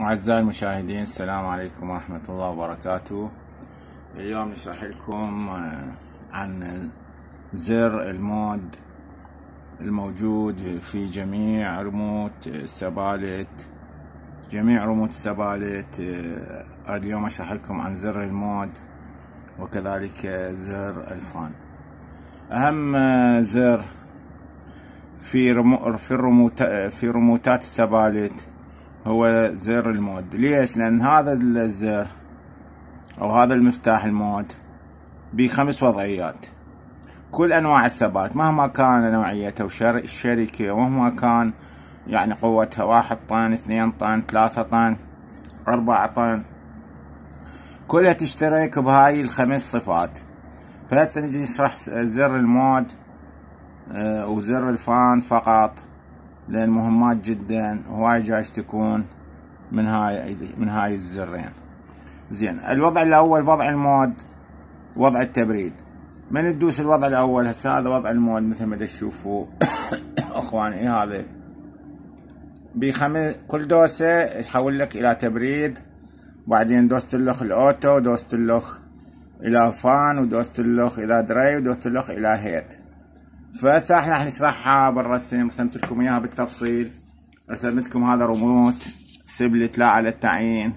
أعزائي المشاهدين السلام عليكم ورحمة الله وبركاته اليوم نشرح لكم آه، عن زر المود الموجود في جميع رموت السبالت جميع رموت السبالت آه، اليوم أشرح لكم عن زر المود وكذلك زر الفان أهم آه، زر في رمو في الرموت في رموتات السبالت هو زر المود ليش لان هذا الزر او هذا المفتاح المود بخمس وضعيات كل انواع الثبات مهما كان نوعيته وشر الشركة ومهما كان يعني قوتها واحد طن اثنين طن ثلاثة طن اربعة طن كلها تشترك بهاي الخمس صفات فهسه نجي نشرح زر المود آه، وزر الفان فقط لان مهمات جدا هواي جايش تكون من هاي من هاي الزرين زين الوضع الاول وضع المود وضع التبريد من تدوس الوضع الاول هسه هذا وضع المود مثل ما تشوفوا اخواني إيه هذا بخمس كل دوسه يحول لك الى تبريد بعدين دوست اللخ الاوتو دوست اللخ الى فان ودوست اللخ الى دراي ودوست اللخ الى هيت فهسه احنا راح نشرحها بالرسم رسمت لكم اياها بالتفصيل رسمت لكم هذا ريموت سبلت لا على التعيين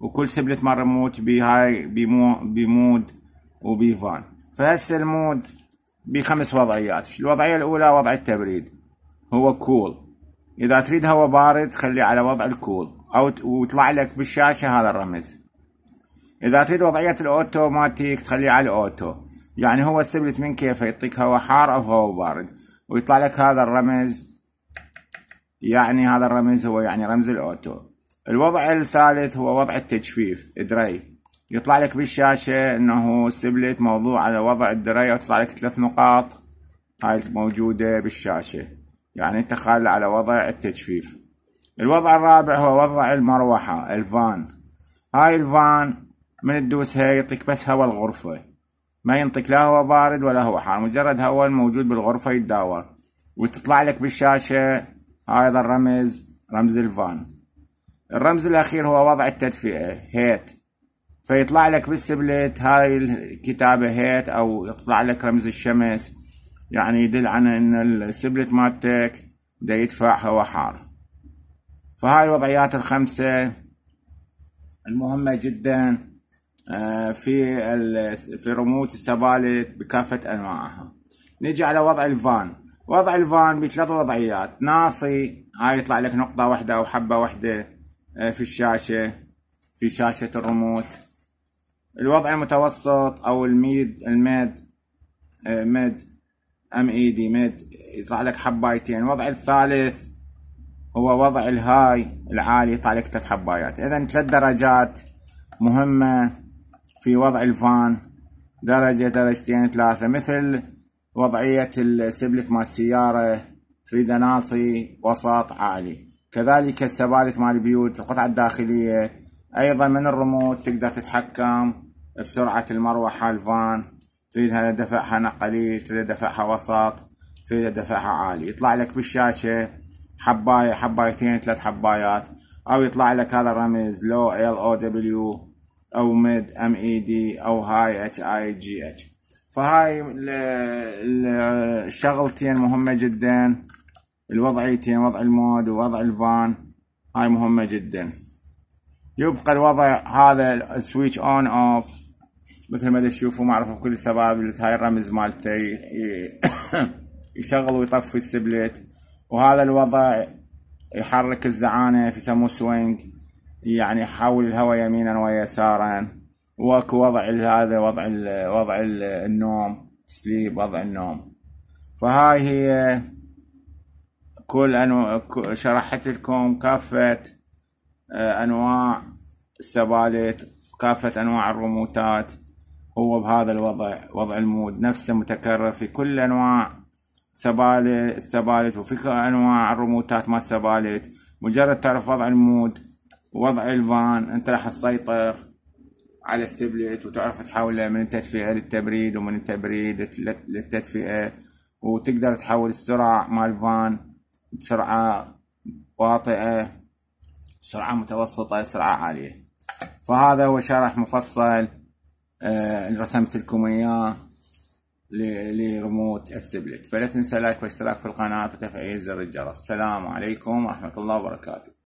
وكل سبلت مال ريموت بهاي بمو بمود وبيفان فهسه المود بخمس وضعيات الوضعية الأولى وضع التبريد هو كول cool. إذا تريد هواء بارد خليه على وضع الكول cool. أو ويطلع لك بالشاشة هذا الرمز إذا تريد وضعية الأوتوماتيك تخليه على الأوتو يعني هو السبلت من كيفه يعطيك هواء حار أو هواء بارد ويطلع لك هذا الرمز يعني هذا الرمز هو يعني رمز الأوتو الوضع الثالث هو وضع التجفيف دري يطلع لك بالشاشة انه السبلت موضوع على وضع الدري وتطلع لك ثلاث نقاط هاي موجودة بالشاشة يعني انت خال على وضع التجفيف الوضع الرابع هو وضع المروحة الفان هاي الفان من تدوسها يعطيك بس هواء الغرفة ما ينطق لا هو بارد ولا هو حار مجرد هواء موجود بالغرفة يتداور وتطلع لك بالشاشة هذا الرمز رمز الفان الرمز الأخير هو وضع التدفئة هيت فيطلع لك بالسبلت هاي الكتابة هيت أو يطلع لك رمز الشمس يعني يدل على أن السبلت مالتك دا يدفع هواء حار فهاي الوضعيات الخمسة المهمة جداً آه، في في ريموت السبالت بكافه انواعها نجي على وضع الفان وضع الفان بثلاث وضعيات ناصي هاي يطلع لك نقطه واحده او حبه واحده آه، في الشاشه في شاشه الريموت الوضع المتوسط او الميد الميد آه، ميد ام اي دي ميد يطلع لك حبايتين الوضع الثالث هو وضع الهاي العالي يطلع لك ثلاث حبايات اذا ثلاث درجات مهمه في وضع الفان درجة درجتين ثلاثة مثل وضعية السبلت مال السيارة تريد ناصي وسط عالي كذلك السبالت مال البيوت القطعة الداخلية أيضا من الرموت تقدر تتحكم بسرعة المروحة الفان تريدها دفعها نقلي تريد دفعها وسط تريد دفعها عالي يطلع لك بالشاشة حباية حبايتين ثلاث حبايات أو يطلع لك هذا الرمز لو ال او دبليو او ميد ام اي دي او هاي اتش اي جي اتش فهاي الشغلتين مهمه جدا الوضعيتين وضع المود ووضع الفان هاي مهمه جدا يبقى الوضع هذا السويتش اون اوف مثل ما تشوفوا معروف كل السباب اللي هاي الرمز مالته يشغل ويطفي السبلت وهذا الوضع يحرك الزعانف يسموه سوينج يعني حول الهواء يمينا ويسارا وضع هذا وضع الـ وضع الـ النوم سليب وضع النوم فهاي هي كل انواع شرحت لكم كافة آه، أنواع السبالت كافة أنواع الرموتات هو بهذا الوضع وضع المود نفسه متكرر في كل أنواع سبالت السبالت وفي أنواع الرموتات ما السبالت مجرد تعرف وضع المود وضع الفان انت راح تسيطر على السبلت وتعرف تحوله من التدفئه للتبريد ومن التبريد للتدفئه وتقدر تحول السرعه مال الفان بسرعه واطئه سرعه متوسطه سرعه عاليه فهذا هو شرح مفصل آه، رسمت لكم اياه لريموت السبلت فلا تنسى لايك واشتراك في القناه وتفعيل زر الجرس السلام عليكم ورحمه الله وبركاته